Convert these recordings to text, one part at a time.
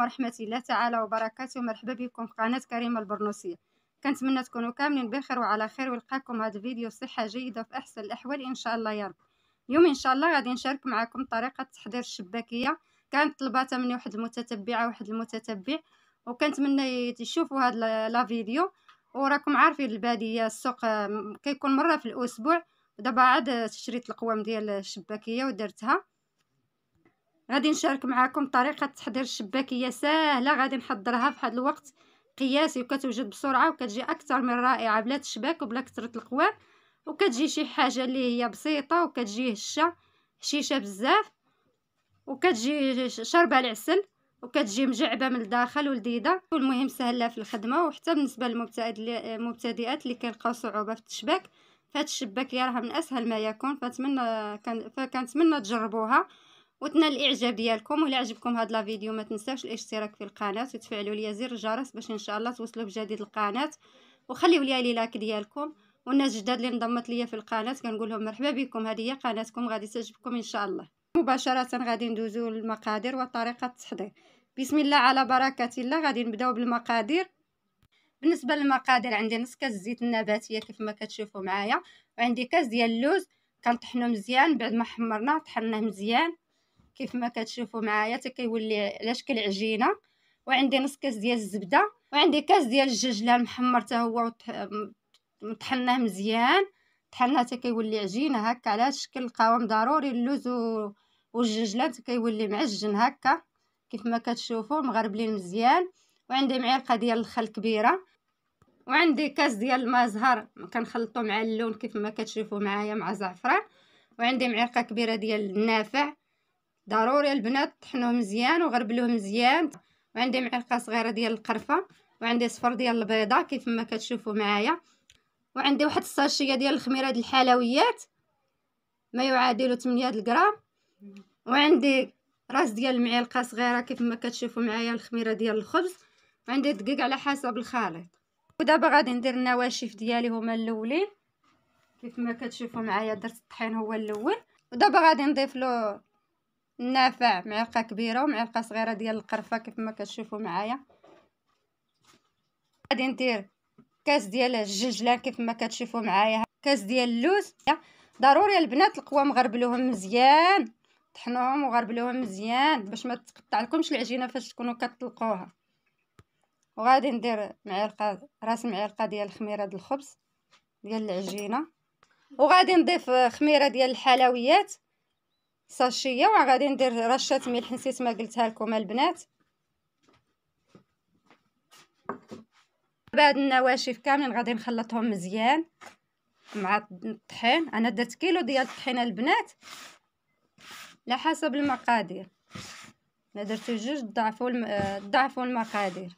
عليكم ورحمة الله تعالى وبركاته ومرحبا بكم في قناة كريمة البرنوسية كنتمنى تكونوا كاملين بخير وعلى خير ويلقاكم هذا الفيديو صحة جيدة في أحسن الأحوال إن شاء الله يا رب اليوم إن شاء الله غادي نشارك معكم طريقة تحضير الشباكية كانت طلباتها مني واحد المتتبعة واحد المتتبع وكنتمنى تشوفوا هاد لا فيديو وراكم عارفين البادية السوق كيكون مرة في الأسبوع دابا عاد شريت القوام ديال الشباكية ودرتها غادي نشارك معكم طريقه تحضير الشباكيه ساهله غادي نحضرها في هذا الوقت قياسي وكتوجد بسرعه وكتجي اكثر من رائعه بلا تشباك وبلا كثره القوام وكتجي شي حاجه اللي هي بسيطه وكتجي هشه هشيشه بزاف وكتجي شربه العسل وكتجي مجعبه من الداخل ولذيذه والمهم سهله في الخدمه وحتى بالنسبه للمبتدئات اللي كيلقاو صعوبه في التشباك فهاد الشباكيه راها من اسهل ما يكون فنتمنى فكنتمنى تجربوها وتنال الاعجاب ديالكم ولا عجبكم هاد لا فيديو ما تنساوش الاشتراك في القناه وتفعلوا لي زر الجرس باش ان شاء الله توصلوا بجديد القناه وخليو لي لي لايك ديالكم والناس الجداد اللي انضمت ليا في القناه كنقول لهم مرحبا بكم هذه هي قناتكم غادي تعجبكم ان شاء الله مباشره غادي ندوزو للمقادير وطريقه التحضير بسم الله على بركه الله غادي نبداو بالمقادير بالنسبه للمقادير عندي نص كاس زيت النباتيه كيف ما كتشوفوا معايا وعندي كاس ديال اللوز كنطحنو مزيان بعد ما حمرناه طحناه مزيان كيف ما كتشوفوا معايا تكيولي على شكل عجينه وعندي نص كاس ديال الزبده وعندي كاس ديال الججلان المحمر حتى هو مطحناه مزيان طحناه حتى كيولي عجينه هكا على شكل الشكل القوام ضروري اللوز والججله حتى كيولي معجن هكا كيف ما كتشوفوا مغربلين مزيان وعندي معلقه ديال الخل كبيره وعندي كاس ديال الماء زهر كنخلطو مع اللون كيف ما كتشوفوا معايا مع زعفران وعندي معلقه كبيره ديال النافع ضروري البنات طحنوه مزيان وغربلوه مزيان وعندي معلقه صغيره ديال القرفه وعندي صفر ديال البيضه كيف ما كتشوفوا معايا وعندي واحد الساشيه ديال الخميره ديال الحلويات ما يعادل 8 غرام وعندي راس ديال المعلقه صغيره كيف ما كتشوفوا معايا الخميره ديال الخبز وعندي دقيق على حسب الخليط ودابا غادي ندير النواشف ديالي هما الاولين كيف ما كتشوفوا معايا درت الطحين هو الاول ودابا غادي نضيف له نافع معلقه كبيره ومعلقه صغيره ديال القرفه كيف ما كتشوفوا معايا غادي ندير كاس ديال الججلان كيف ما كتشوفوا معايا كاس ديال اللوز ضروري البنات القوام غربلوهم مزيان طحنوهم وغربلوهم مزيان باش ما تقطع لكمش العجينه فاش تكونوا كتطلقوها وغادي ندير معلقه راس معلقه ديال الخميره ديال الخبز ديال العجينه وغادي نضيف خميره ديال الحلويات ساشيه وغادي ندير رشه ملح نسيت ما قلتها لكم البنات بعد النواشف كاملين غادي نخلطهم مزيان مع الطحين انا درت كيلو ديال الطحين البنات على حسب المقادير الا درتو جوج ضعفوا ضعفوا المقادير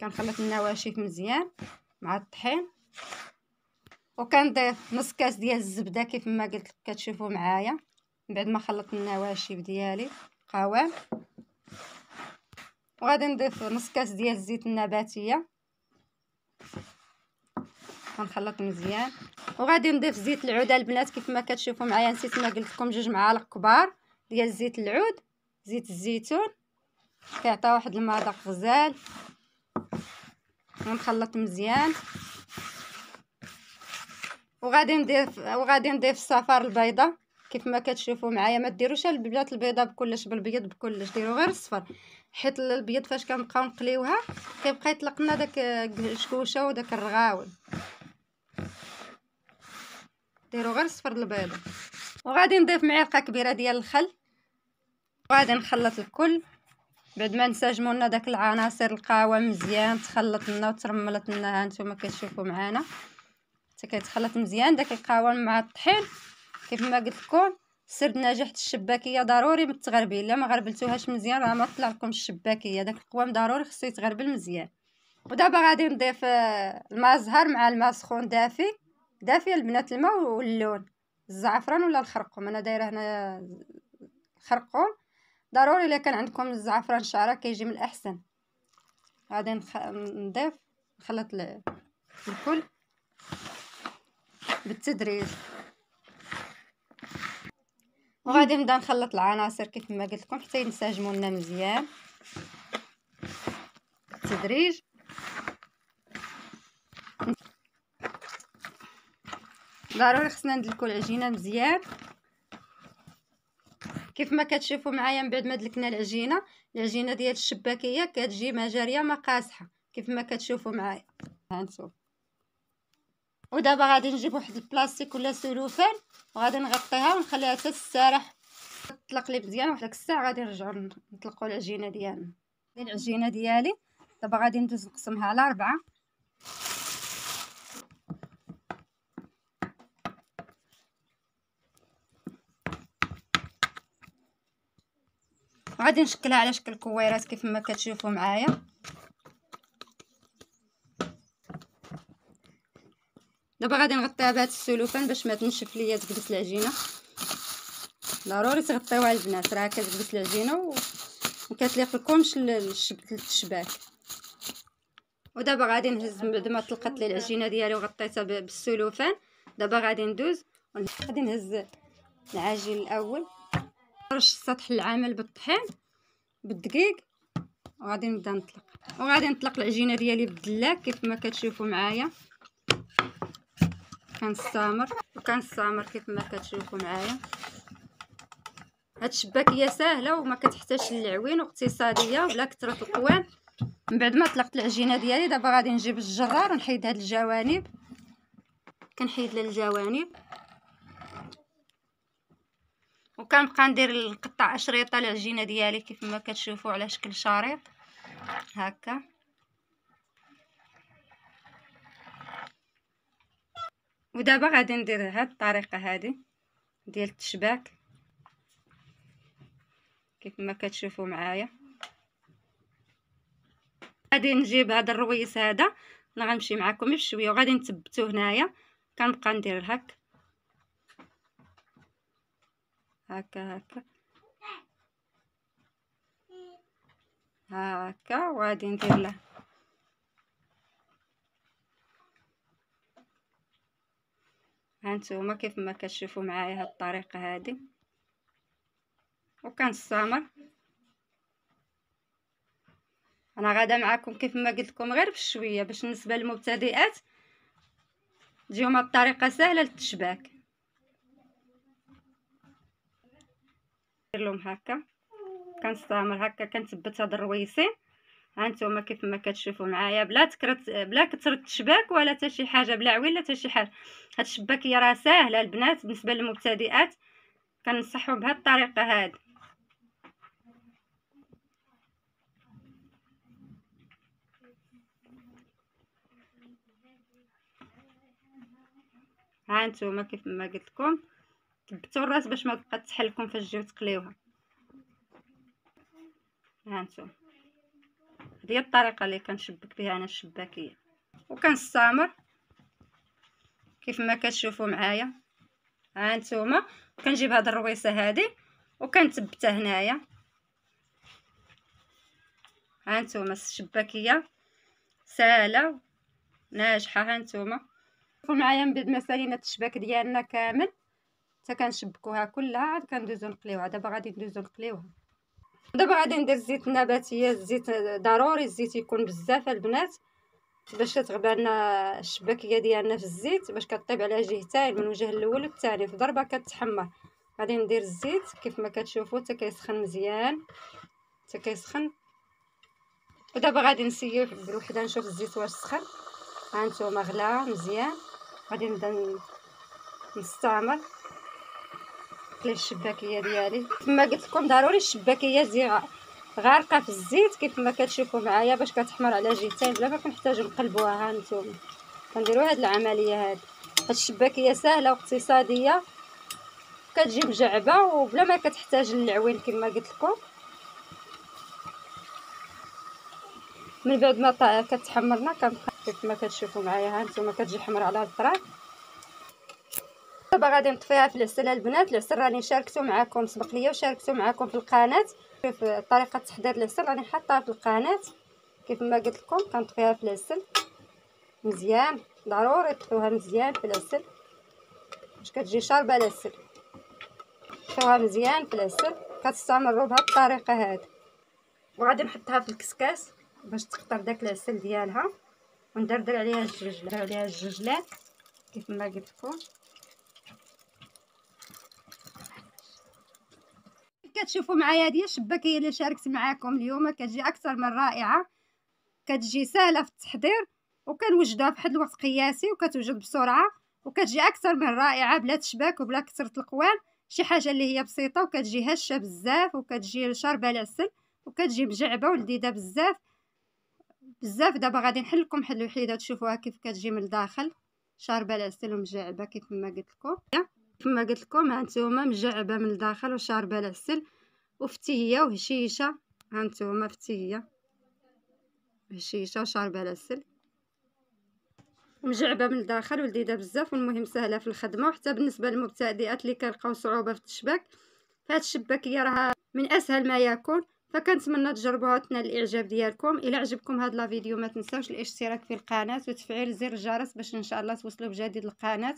كنخلط النواشف مزيان مع الطحين وكنضيف نص كاس ديال الزبده كيف ما قلت لك كتشوفوا معايا بعد ما خلطت النواشف ديالي قوام وغادي نضيف نص كاس ديال الزيت النباتيه غنخلط مزيان وغادي نضيف زيت العود البنات كيف ما كتشوفوا معايا نسيت ما قلت لكم جوج معالق كبار ديال زيت العود زيت الزيتون كيعطي واحد المذاق غزال ونخلط مزيان وغادي نضيف وغادي نضيف الصفار البيضه كيف ما كتشوفوا معايا ما ديروش البلات البيضاء بكلش بالبيض بكلش ديروا غير الصفر حيت البيض فاش كنبقاو نقليوها كيبقى يطلق لنا داك الشكوشه وداك الرغاوي ديروا غير صفر البيض وغادي نضيف معلقه كبيره ديال الخل وغادي نخلط الكل بعد ما نسجموا لنا داك العناصر القهوه مزيان تخلط لنا وترملت لنا ها نتوما كتشوفوا معانا حتى كيتخلط مزيان داك القهوه مع الطحين كيف ما قلت لكم سر نجاح الشباكيه ضروري متغربي الا ما غربلتوهاش مزيان راه ما طلع لكم الشباكيه داك القوام ضروري خصو يتغربل مزيان ودابا غادي نضيف آه، الماء زهر مع الماء سخون دافي دافي البنات الماء واللون الزعفران ولا الخرقوم انا دايره هنا الخرقوم ضروري الا كان عندكم الزعفران شعره كيجي من الاحسن غادي نخ... نضيف نخلط الكل بالتدريج وغادي نبدا نخلط العناصر كيف ما قلت لكم حتى ينسجموا لنا مزيان بالتدريج ضروري خصنا ندلكو العجينه مزيان كيف ما كتشوفوا معايا من بعد ما دلكنا العجينه العجينه ديال الشباكيه كتجي ما جاريه ما قاصحه كيف ما كتشوفوا معايا هانتوما ودابا غادي نجيب واحد البلاستيك ولا سلوفان وغادي نغطيها ونخليها حتى تطلق لي مزيان واحد الساعه غادي نرجعوا نطلقوا العجينه ديالنا العجينه ديالي دابا غادي ندوز نقسمها على ربعه غادي نشكلها على شكل كويرات كيف ما كتشوفوا معايا دابا غادي نغطيها بهاد السلوفان باش ما تنشف ليا تكبس العجينه ضروري تغطيوها البنات راه كتكبس العجينه و... وكتليق لكمش الشباك ودابا غادي نهز بعد ما طلقت لي العجينه ديالي وغطيتها بالسلوفان دابا غادي ندوز غادي نهز العجين الاول نرش السطح العمل بالطحين بالدقيق وغادي نبدا نطلق وغادي نطلق العجينه ديالي بالدلاك كيف ما كتشوفوا معايا كنستمر وكنستمر كيف ما كتشوفوا معايا هاد الشباكيه ساهله وما كتحتاجش للعوين واقتصاديه ولا كثره القوام من بعد ما طلقت العجينه ديالي دابا غادي نجيب الجرار ونحيد هاد الجوانب كنحيد الجوانب وكنبقى ندير نقطع اشريطه العجينه ديالي كيف ما كتشوفوا على شكل شريط هكا ودابا غادي ندير هاد الطريقه هادي ديال التشباك كيف ما كتشوفوا معايا غادي نجيب هذا الرويس هذا انا غنمشي معكم بشويه وغادي نثبتوه هنايا كنبقى ندير هك هكا هكا هكا وغادي ندير له هانتوما كيف ما كتشوفوا معايا هاد الطريقه هادي وكنستمر انا غادا معكم كيف ما قلت لكم غير بشويه باش بالنسبه للمبتدئات تجيهم هاد الطريقه سهله للتشباك ندير لهم هكا كنستعمل هكا كنثبت هاد الرويسين هانتوما كيف ما كتشوفوا معايا بلا تكرت بلا كثرت الشباك ولا حتى شي حاجه بلا عويل لا حتى شي حاجه هاد الشباكيه راه ساهله البنات بالنسبه للمبتدئات كنصحوا بهاد الطريقه هاد ها نتوما كيف ما قلت لكم ثبتوا الراس باش ما تبقى تحل لكم فاش تجيو تقليوها ها نتوما هي الطريقه اللي كنشبك بها انا الشباكيه وكنستمر كيف ما كتشوفوا معايا ها نتوما كنجيب هاد الرويصه هذه وكنثبتها هنايا ها نتوما الشباكيه سهله ناجحه ها نتوما شوفوا معايا من بعد ما سالينا التشباك ديالنا كامل حتى كنشبكوها كلها عاد كندوزو نقليوها دابا غادي ندوزو نقليوها دابا غادي ندير الزيت النباتيه الزيت ضروري الزيت يكون بزاف البنات باش تغبى لنا الشباكيه ديالنا في الزيت باش كطيب على جهتين من الوجه الاول للثاني في ضربه كتحمر غادي ندير الزيت كيف ما كتشوفوا حتى كيسخن مزيان حتى كيسخن ودابا غادي نسير بالوحده نشوف الزيت واش سخن ها غلا مزيان غادي نبدا نستعمل شكل الشباكيه ديالي كما قلت لكم ضروري الشباكيه زي غارقه في الزيت كيف ما كتشوفوا معايا باش كتحمر على جهتين بلا ما كنحتاجوا نقلبوها ها نتوما كنديروا هاد العمليه هاد هاد الشباكيه سهله واقتصاديه كتجي مجعبه وبلا ما كتحتاج للعوين كما قلت لكم من بعد ما كتحمرنا كنبقى كيف ما كتشوفوا معايا ها نتوما كتجي حمر على الطراف دابا غادي نطفيها في العسل البنات العسل راني شاركته معكم سبق ليا وشاركته معكم في القناه كيف طريقه تحضير العسل راني حاطاها في القناه كيف ما قلت لكم كنطفيها في العسل مزيان ضروري تطفوها مزيان في العسل باش كتجي شاربه العسل طفوها مزيان في العسل كتستعملوا بهاد الطريقه هذه وغادي نحطها في الكسكاس باش تقطر داك العسل ديالها وندردر عليها الجوج عليها الجوجلات كيف ما قلت لكم كتشوفوا معايا هذه هي اللي شاركت معاكم اليوم كتجي اكثر من رائعه كتجي سهله في التحضير وكنوجدها في حد الوقت قياسي وكتوجد بسرعه وكتجي اكثر من رائعه بلا تشباك وبلا كثره القوال شي حاجه اللي هي بسيطه وكتجي هشه بزاف وكتجي شاربه العسل وكتجي مجعبه ولذيذه بزاف بزاف دابا غادي نحل لكم حل الوحيده تشوفوها كيف كتجي من الداخل شاربه العسل ومجعبه كيف ما قلت لكم كما قلت لكم ها مجعبه من الداخل وشاربه العسل وفتيه وهشيشه هانتوما فتيه هشيشه وشاربه العسل مجعبه من الداخل ولذيذه بزاف والمهم سهله في الخدمه وحتى بالنسبه للمبتدئات اللي كيلقاو صعوبه في التشباك فهاد الشباكيه راها من اسهل ما يكون فكنتمنى تجربوها وتنال الاعجاب ديالكم الى عجبكم هاد لا فيديو ما تنساوش الاشتراك في القناه وتفعيل زر الجرس باش ان شاء الله توصلوا بجديد القناه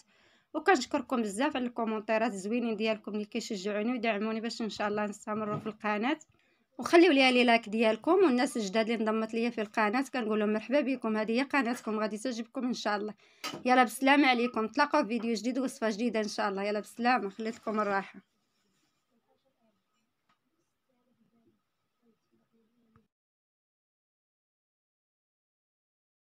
وكنشكركم بزاف على الكومونتيرات الزوينين ديالكم اللي كيشجعوني ودعموني باش ان شاء الله نستمر في القناه وخليو ليا لي لايك ديالكم والناس الجداد اللي انضمت ليا في القناه كنقول لهم مرحبا بكم هذه هي قناتكم غادي تعجبكم ان شاء الله يلا بالسلامه عليكم تلاقاو في فيديو جديد وصفه جديده ان شاء الله يلا بالسلامه خليتكم الراحه